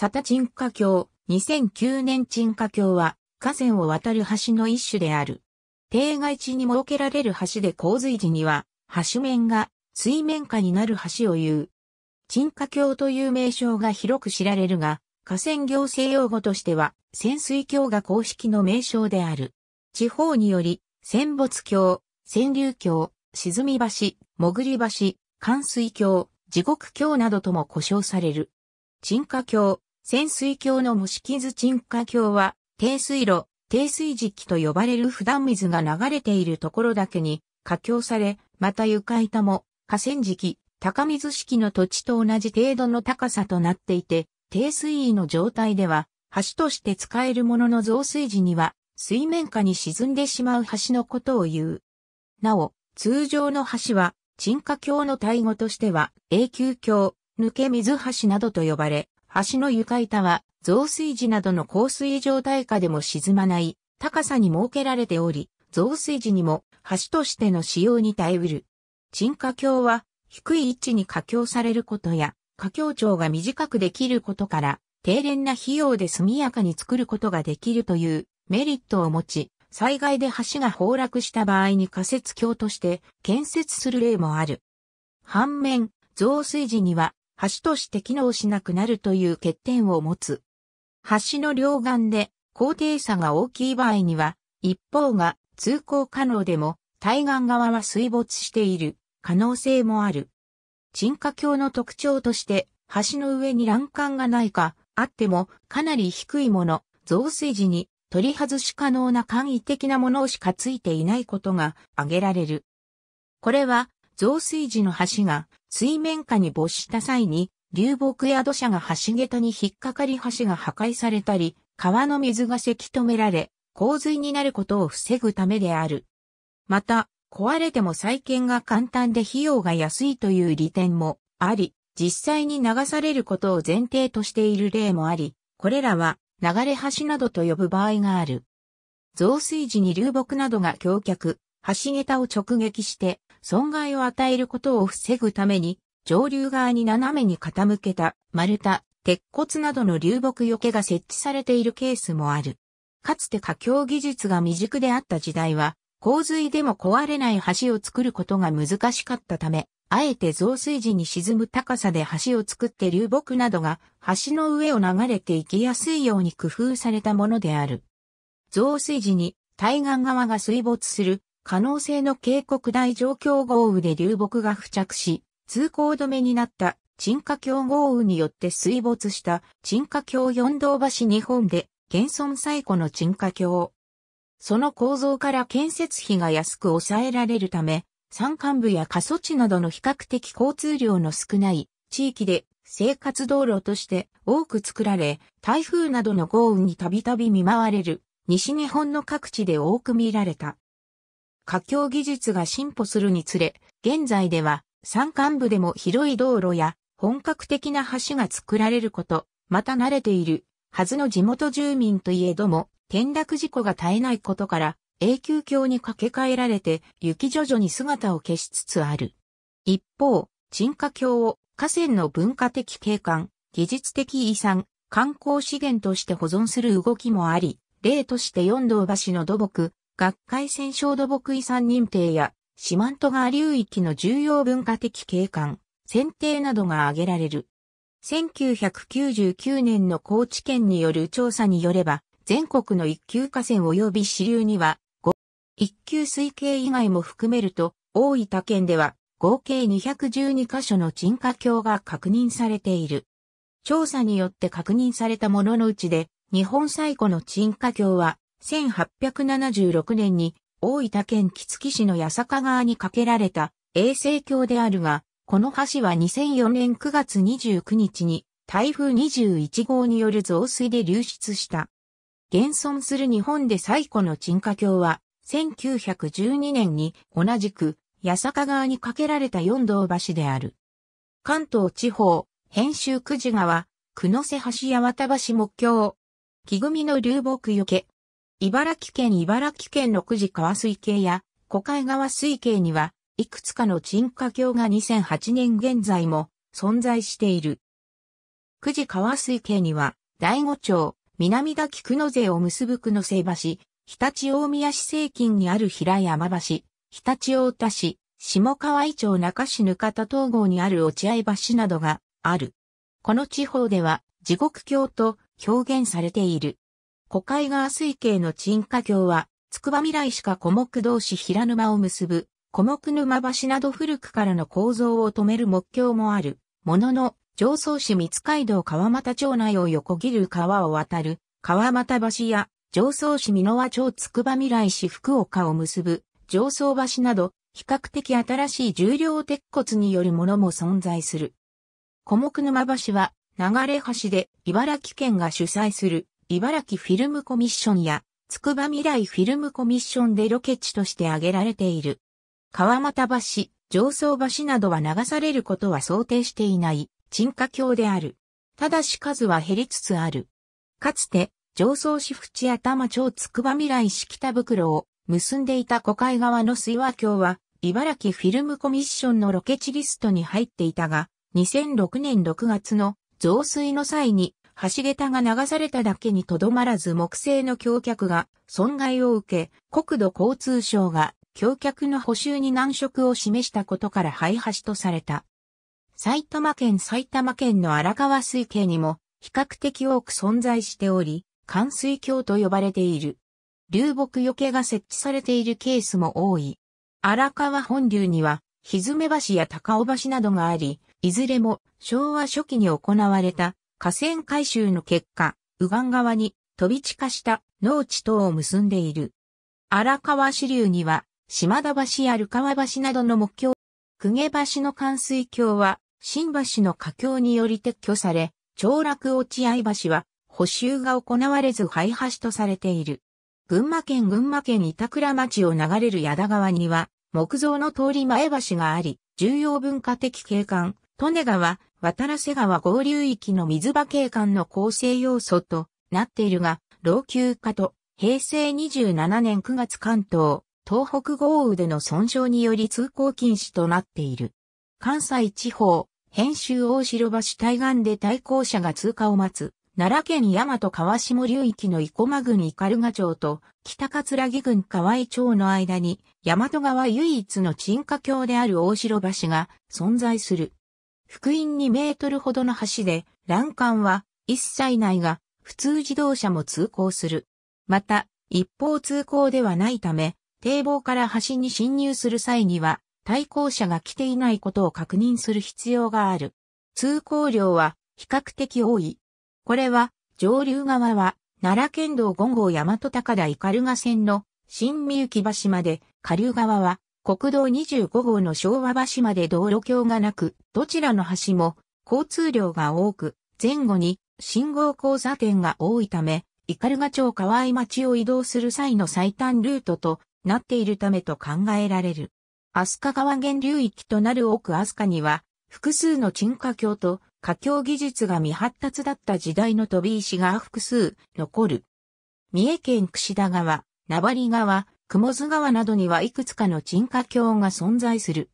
サタチンカ橋、2009年ンカ橋は、河川を渡る橋の一種である。定外地に設けられる橋で洪水時には、橋面が水面下になる橋を言う。チンカ橋という名称が広く知られるが、河川行政用語としては、潜水橋が公式の名称である。地方により、戦没橋、潜流橋、沈み橋、潜り橋、冠水橋、地獄橋などとも呼称される。沈下橋、潜水橋の蒸し傷沈下橋は、低水路、低水期と呼ばれる普段水が流れているところだけに、架橋され、また床板も、河川敷、高水式の土地と同じ程度の高さとなっていて、低水位の状態では、橋として使えるものの増水時には、水面下に沈んでしまう橋のことを言う。なお、通常の橋は、沈下橋の対語としては、永久橋、抜け水橋などと呼ばれ、橋の床板は増水時などの降水状態下でも沈まない高さに設けられており、増水時にも橋としての使用に耐えうる。沈下橋は低い位置に架橋されることや、架橋長が短くできることから、低廉な費用で速やかに作ることができるというメリットを持ち、災害で橋が崩落した場合に仮設橋として建設する例もある。反面、増水時には橋として機能しなくなるという欠点を持つ。橋の両岸で高低差が大きい場合には、一方が通行可能でも、対岸側は水没している可能性もある。沈下橋の特徴として、橋の上に欄干がないか、あってもかなり低いもの、増水時に取り外し可能な簡易的なものをしかついていないことが挙げられる。これは増水時の橋が水面下に没した際に、流木や土砂が橋桁に引っかかり橋が破壊されたり、川の水がせき止められ、洪水になることを防ぐためである。また、壊れても再建が簡単で費用が安いという利点もあり、実際に流されることを前提としている例もあり、これらは流れ橋などと呼ぶ場合がある。増水時に流木などが橋脚、橋桁を直撃して損害を与えることを防ぐために、上流側に斜めに傾けた丸太、鉄骨などの流木よけが設置されているケースもある。かつて架橋技術が未熟であった時代は、洪水でも壊れない橋を作ることが難しかったため、あえて増水時に沈む高さで橋を作って流木などが橋の上を流れていきやすいように工夫されたものである。増水時に対岸側が水没する可能性の警告大状況豪雨で流木が付着し、通行止めになった沈下橋豪雨によって水没した沈下橋四道橋日本で現存最古の沈下橋。その構造から建設費が安く抑えられるため、山間部や過疎地などの比較的交通量の少ない地域で生活道路として多く作られ、台風などの豪雨にたびたび見舞われる西日本の各地で多く見られた。架橋技術が進歩するにつれ、現在では山間部でも広い道路や本格的な橋が作られること、また慣れているはずの地元住民といえども、転落事故が絶えないことから、永久橋に架け替えられて、雪徐々に姿を消しつつある。一方、沈下橋を河川の文化的景観、技術的遺産、観光資源として保存する動きもあり、例として四道橋の土木、学会戦勝土木遺産認定や、四万十川流域の重要文化的景観、選定などが挙げられる。1999年の高知県による調査によれば、全国の一級河川及び支流には、5、一級水系以外も含めると、大分県では合計212カ所の沈下橋が確認されている。調査によって確認されたもののうちで、日本最古の沈下橋は1876年に大分県杵築市の八坂川に架けられた衛生橋であるが、この橋は2004年9月29日に台風21号による増水で流出した。現存する日本で最古の沈下橋は、1912年に同じく八坂川に架けられた四道橋である。関東地方、編集九時川、久野瀬橋八幡橋木橋、木組の流木よけ、茨城県茨城県の久慈川水系や古海川水系には、いくつかの沈下橋が2008年現在も存在している。久慈川水系には、第五町、南滝久野勢を結ぶ久野瀬橋、日立大宮市西近にある平山橋、日立大田市、下川井町中市ぬかた東郷にある落合橋などがある。この地方では地獄橋と表現されている。古海川水系の沈下橋は、筑波未来しか古木同士平沼を結ぶ、古木沼橋など古くからの構造を止める木橋もある、ものの、上層市三街道川俣町内を横切る川を渡る、川俣橋や、上層市美濃和町筑波未来市福岡を結ぶ、上層橋など、比較的新しい重量鉄骨によるものも存在する。古木沼橋は、流れ橋で、茨城県が主催する、茨城フィルムコミッションや、つくば未来フィルムコミッションでロケ地として挙げられている。川俣橋、上層橋などは流されることは想定していない、沈下橋である。ただし数は減りつつある。かつて、上層市淵頭町つくば未来市北袋を結んでいた古海側の水和橋は、茨城フィルムコミッションのロケ地リストに入っていたが、2006年6月の増水の際に橋桁が流されただけにとどまらず木製の橋脚が損害を受け、国土交通省が橋脚の補修に難色を示したことから廃橋とされた。埼玉県埼玉県の荒川水系にも比較的多く存在しており、関水橋と呼ばれている。流木除けが設置されているケースも多い。荒川本流には、ひずめ橋や高尾橋などがあり、いずれも昭和初期に行われた河川改修の結果、右岸側に飛び地化した農地等を結んでいる。荒川支流には、島田橋や流川橋などの目標、公家橋の冠水橋は、新橋の架橋により撤去され、長楽落合橋は補修が行われず廃橋とされている。群馬県群馬県板倉町を流れる矢田川には木造の通り前橋があり、重要文化的景観、利根川、渡良瀬川合流域の水場景観の構成要素となっているが、老朽化と平成27年9月関東、東北豪雨での損傷により通行禁止となっている。関西地方、編集大城橋対岸で対向車が通過を待つ、奈良県大和川下流域の生駒郡斑鳩町と北葛城郡河合町の間に、大和川唯一の沈下橋である大城橋が存在する。福音2メートルほどの橋で、欄干は一切ないが、普通自動車も通行する。また、一方通行ではないため、堤防から橋に侵入する際には、対向車が来ていないことを確認する必要がある。通行量は比較的多い。これは、上流側は、奈良県道5号大和高田斑鳩線の新三ゆ橋まで、下流側は、国道25号の昭和橋まで道路橋がなく、どちらの橋も交通量が多く、前後に信号交差点が多いため、斑鳩町河合町を移動する際の最短ルートとなっているためと考えられる。飛鳥川源流域となる奥飛鳥には、複数の沈下橋と架橋技術が未発達だった時代の飛び石が複数残る。三重県櫛田川、名張川、雲津川などにはいくつかの沈下橋が存在する。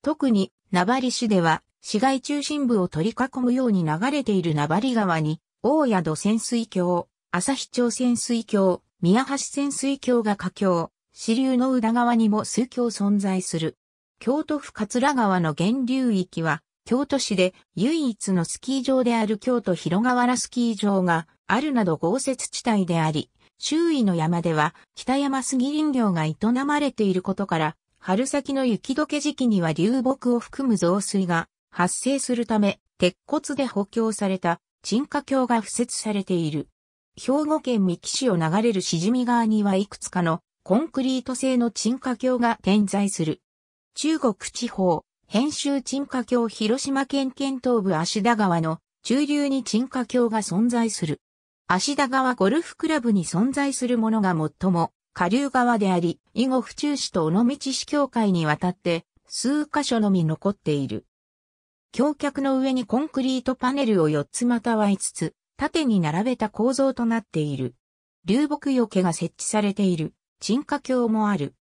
特に、名張市では、市街中心部を取り囲むように流れている名張川に、大宿潜水橋、旭町潜水橋、宮橋潜水橋が架橋、支流の裏側にも数橋存在する。京都府桂川の源流域は、京都市で唯一のスキー場である京都広河原スキー場があるなど豪雪地帯であり、周囲の山では北山杉林業が営まれていることから、春先の雪解け時期には流木を含む増水が発生するため、鉄骨で補強された沈下橋が付設されている。兵庫県三木市を流れるしじみ川にはいくつかのコンクリート製の沈下橋が点在する。中国地方、編集沈下橋広島県県東部芦田川の中流に沈下橋が存在する。芦田川ゴルフクラブに存在するものが最も下流側であり、以後府中市と尾道市境界にわたって数箇所のみ残っている。橋脚の上にコンクリートパネルを4つまたは5つ、縦に並べた構造となっている。流木よけが設置されている、沈下橋もある。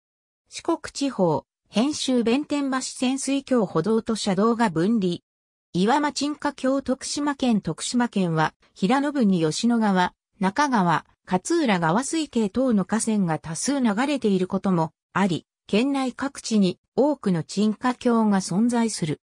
四国地方、編集弁天橋潜水橋歩道と車道が分離、岩間沈下橋徳島県徳島県は、平野部に吉野川、中川、勝浦川水系等の河川が多数流れていることもあり、県内各地に多くの沈下橋が存在する。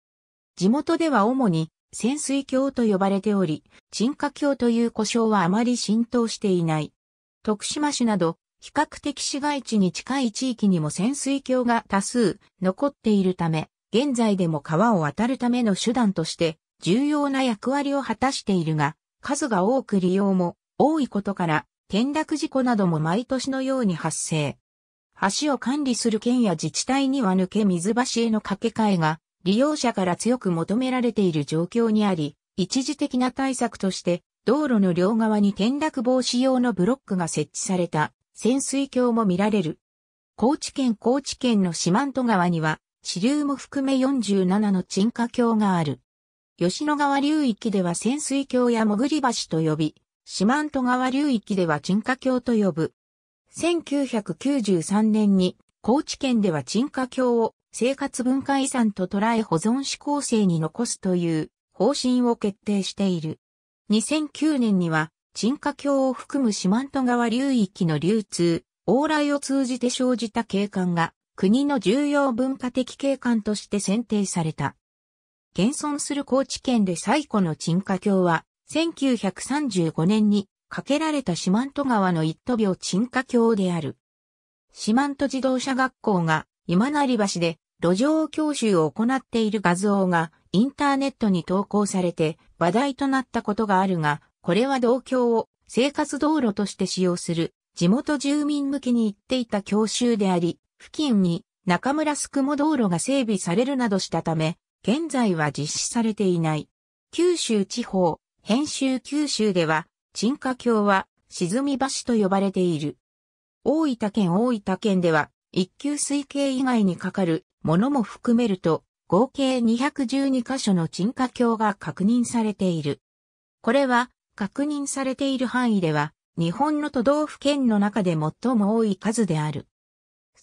地元では主に潜水橋と呼ばれており、沈下橋という呼称はあまり浸透していない。徳島市など、比較的市街地に近い地域にも潜水橋が多数残っているため、現在でも川を渡るための手段として重要な役割を果たしているが、数が多く利用も多いことから転落事故なども毎年のように発生。橋を管理する県や自治体には抜け水橋への架け替えが利用者から強く求められている状況にあり、一時的な対策として道路の両側に転落防止用のブロックが設置された潜水橋も見られる。高知県高知県の四万十川には支流も含め47の沈下橋がある。吉野川流域では潜水橋や潜り橋と呼び、四万十川流域では沈下橋と呼ぶ。1993年に高知県では沈下橋を生活文化遺産と捉え保存し向性に残すという方針を決定している。2009年には沈下橋を含む四万十川流域の流通、往来を通じて生じた景観が国の重要文化的景観として選定された。現存する高知県で最古の沈下橋は、1935年に架けられた四万十川の一都病沈下橋である。四万十自動車学校が今成橋で路上教習を行っている画像がインターネットに投稿されて話題となったことがあるが、これは同郷を生活道路として使用する地元住民向けに行っていた教習であり、付近に中村宿も道路が整備されるなどしたため、現在は実施されていない。九州地方、編集九州では、沈下橋は沈み橋と呼ばれている。大分県大分県では、一級水系以外にかかるものも含めると、合計212箇所の沈下橋が確認されている。これは、確認されている範囲では、日本の都道府県の中で最も多い数である。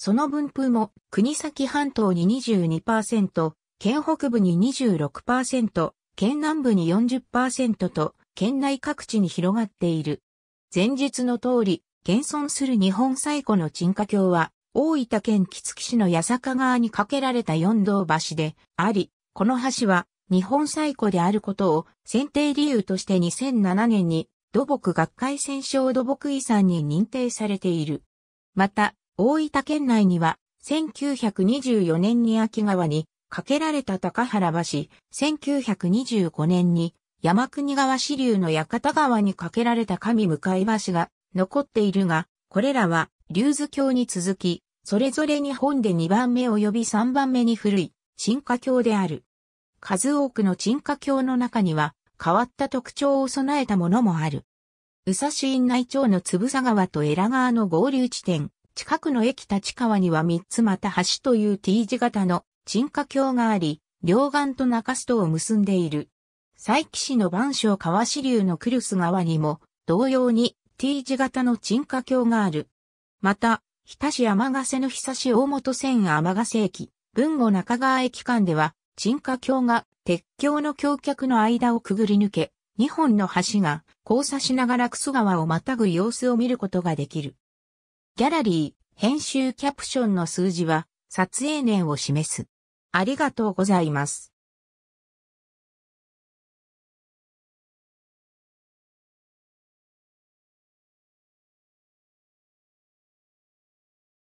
その分布も国崎半島に22%、県北部に26%、県南部に40%と、県内各地に広がっている。前述の通り、現存する日本最古の沈下橋は、大分県杵築市の八坂川に架けられた四道橋であり、この橋は日本最古であることを選定理由として2007年に土木学会戦勝土木遺産に認定されている。また、大分県内には、1924年に秋川に架けられた高原橋、1925年に山国川支流の館川に架けられた上向橋が残っているが、これらは、竜頭橋に続き、それぞれ日本で2番目及び3番目に古い、沈下橋である。数多くの沈下橋の中には、変わった特徴を備えたものもある。宇佐市院内町のつぶさ川とエラ川の合流地点、近くの駅立川には3つまた橋という T 字型の沈下橋があり、両岸と中洲とを結んでいる。佐伯市の万象川支流のクルス川にも、同様に T 字型の沈下橋がある。また、日田市天ヶ瀬の久し大本線天ヶ瀬駅、文後中川駅間では、沈下橋が鉄橋の橋脚の間をくぐり抜け、2本の橋が交差しながら楠川をまたぐ様子を見ることができる。ギャラリー、編集キャプションの数字は撮影年を示す。ありがとうございます。